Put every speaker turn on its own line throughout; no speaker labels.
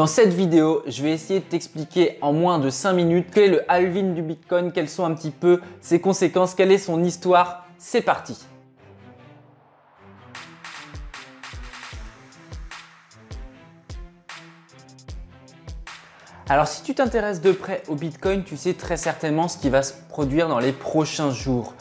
Dans cette vidéo, je vais essayer de t'expliquer en moins de 5 minutes quel est le halving du Bitcoin, quelles sont un petit peu ses conséquences, quelle est son histoire. C'est parti Alors si tu t'intéresses de près au Bitcoin, tu sais très certainement ce qui va se produire dans les prochains jours.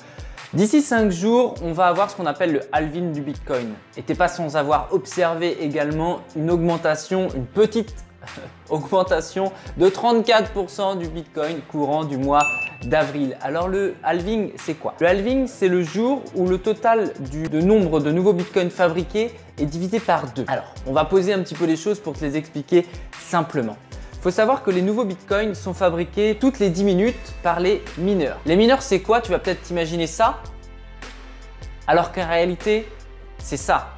D'ici 5 jours, on va avoir ce qu'on appelle le halving du Bitcoin. Et t'es pas sans avoir observé également une augmentation, une petite augmentation de 34% du Bitcoin courant du mois d'avril. Alors le halving, c'est quoi Le halving, c'est le jour où le total du de nombre de nouveaux Bitcoins fabriqués est divisé par deux. Alors, on va poser un petit peu les choses pour te les expliquer simplement. Faut savoir que les nouveaux bitcoins sont fabriqués toutes les 10 minutes par les mineurs. Les mineurs, c'est quoi Tu vas peut-être t'imaginer ça, alors qu'en réalité, c'est ça.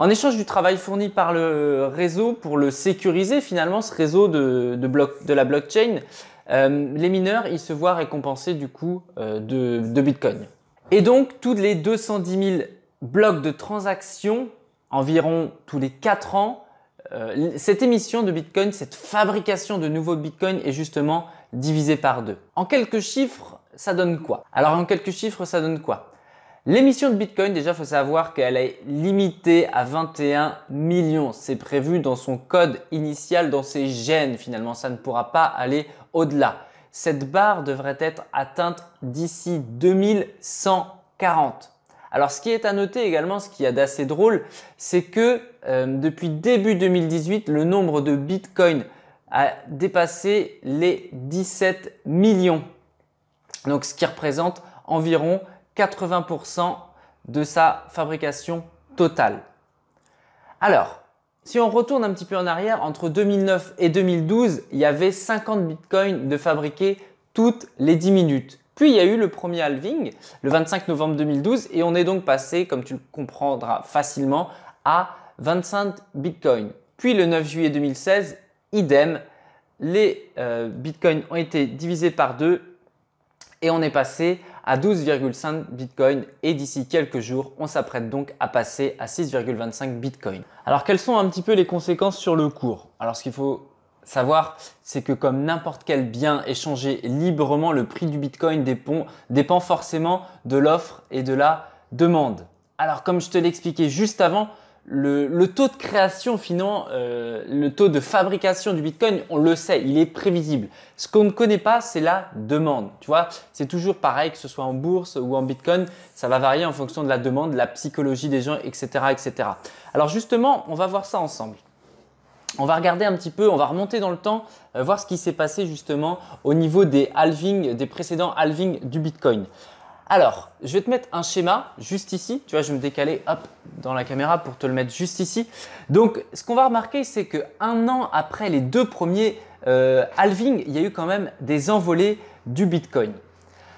En échange du travail fourni par le réseau pour le sécuriser finalement, ce réseau de, de la blockchain, euh, les mineurs, ils se voient récompensés du coup euh, de, Bitcoin. Et donc, toutes les 210 000 blocs de transactions, environ tous les 4 ans, euh, cette émission de Bitcoin, cette fabrication de nouveaux Bitcoins est justement divisée par deux. En quelques chiffres, ça donne quoi Alors en quelques chiffres, ça donne quoi L'émission de Bitcoin, déjà, il faut savoir qu'elle est limitée à 21 millions. C'est prévu dans son code initial, dans ses gènes finalement. Ça ne pourra pas aller au-delà. Cette barre devrait être atteinte d'ici 2140. Alors ce qui est à noter également, ce qui est a d'assez drôle, c'est que euh, depuis début 2018, le nombre de Bitcoin a dépassé les 17 millions. Donc ce qui représente environ 80% de sa fabrication totale. Alors, si on retourne un petit peu en arrière, entre 2009 et 2012, il y avait 50 bitcoins de fabriqués toutes les 10 minutes. Puis il y a eu le premier halving, le 25 novembre 2012, et on est donc passé, comme tu le comprendras facilement, à 25 bitcoins. Puis le 9 juillet 2016, idem, les euh, bitcoins ont été divisés par deux et on est passé à 12,5 Bitcoin et d'ici quelques jours, on s'apprête donc à passer à 6,25 Bitcoin. Alors quelles sont un petit peu les conséquences sur le cours Alors ce qu'il faut savoir, c'est que comme n'importe quel bien échangé librement, le prix du Bitcoin dépend, dépend forcément de l'offre et de la demande. Alors comme je te l'expliquais juste avant, le, taux de création finalement, euh, le taux de fabrication du Bitcoin, on le sait, il est prévisible. Ce qu'on ne connaît pas, c'est la demande. Tu vois, c'est toujours pareil que ce soit en bourse ou en Bitcoin, ça va varier en fonction de la demande, de la psychologie des gens, etc., etc. Alors justement, on va voir ça ensemble. On va regarder un petit peu, on va remonter dans le temps, euh, voir ce qui s'est passé justement au niveau des halvings, des précédents halvings du Bitcoin. Alors, je vais te mettre un schéma juste ici. Tu vois, je vais me décaler hop, dans la caméra pour te le mettre juste ici. Donc, ce qu'on va remarquer, c'est qu'un an après les deux premiers euh, halving, il y a eu quand même des envolées du Bitcoin.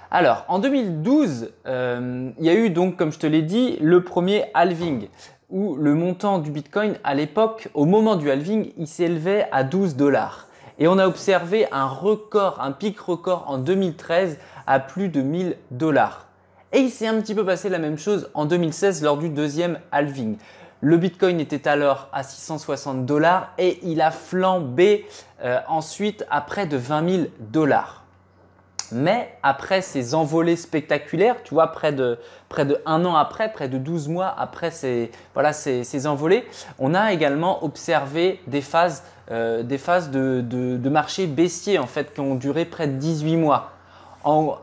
Alors, en 2012, euh, il y a eu donc, comme je te l'ai dit, le premier halving où le montant du Bitcoin à l'époque, au moment du halving, il s'élevait à 12 dollars et on a observé un record, un pic record en 2013 à plus de 1000 dollars. Et il s'est un petit peu passé la même chose en 2016 lors du deuxième halving. Le Bitcoin était alors à 660 dollars et il a flambé euh, ensuite à près de 20 000 dollars. Mais après ces envolées spectaculaires, tu vois, près de, près de un an après, près de 12 mois après ces, voilà, ces, ces envolées, on a également observé des phases euh, des phases de, marché baissier en fait qui ont duré près de 18 mois.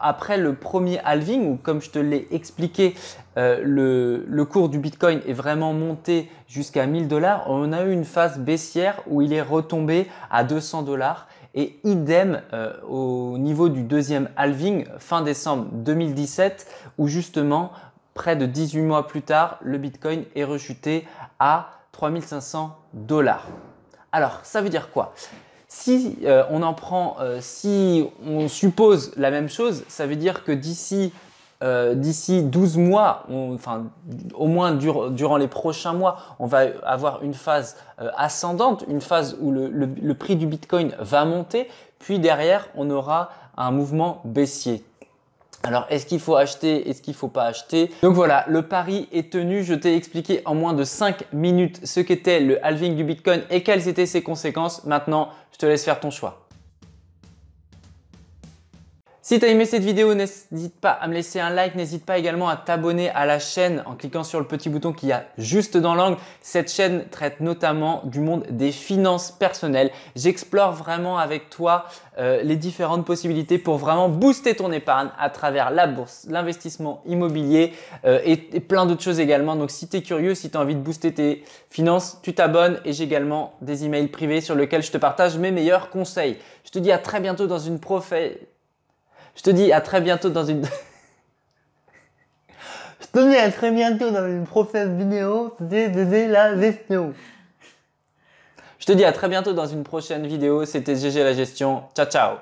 après le premier halving, où comme je te l'ai expliqué, euh, le, cours du Bitcoin est vraiment monté jusqu'à 1000 dollars, on a eu une phase baissière où il est retombé à 200 dollars. Et idem euh, au niveau du deuxième halving, fin décembre 2017, où justement, près de 18 mois plus tard, le Bitcoin est rechuté à 3500 dollars. Alors, ça veut dire quoi Si euh, on en prend, euh, si on suppose la même chose, ça veut dire que d'ici euh, d'ici 12 mois, enfin au moins durant les prochains mois, on va avoir une phase ascendante, une phase où le, prix du Bitcoin va monter, puis derrière, on aura un mouvement baissier. Alors, est-ce qu'il faut acheter Est-ce qu'il faut pas acheter Donc voilà, le pari est tenu. Je t'ai expliqué en moins de 5 minutes ce qu'était le halving du Bitcoin et quelles étaient ses conséquences. Maintenant, je te laisse faire ton choix. Si tu as aimé cette vidéo, n'hésite pas à me laisser un like, n'hésite pas également à t'abonner à la chaîne en cliquant sur le petit bouton qu'il y a juste dans l'angle. Cette chaîne traite notamment du monde des finances personnelles. J'explore vraiment avec toi euh, les différentes possibilités pour vraiment booster ton épargne à travers la bourse, l'investissement immobilier euh, et, plein d'autres choses également. Donc si tu es curieux, si tu as envie de booster tes finances, tu t'abonnes et j'ai également des emails privés sur lesquels je te partage mes meilleurs conseils. Je te dis à très bientôt dans une professe je te dis à très bientôt dans une... Je te dis à très bientôt dans une prochaine vidéo GG la gestion. Je te dis à très bientôt dans une prochaine vidéo. C'était GG la gestion. Ciao ciao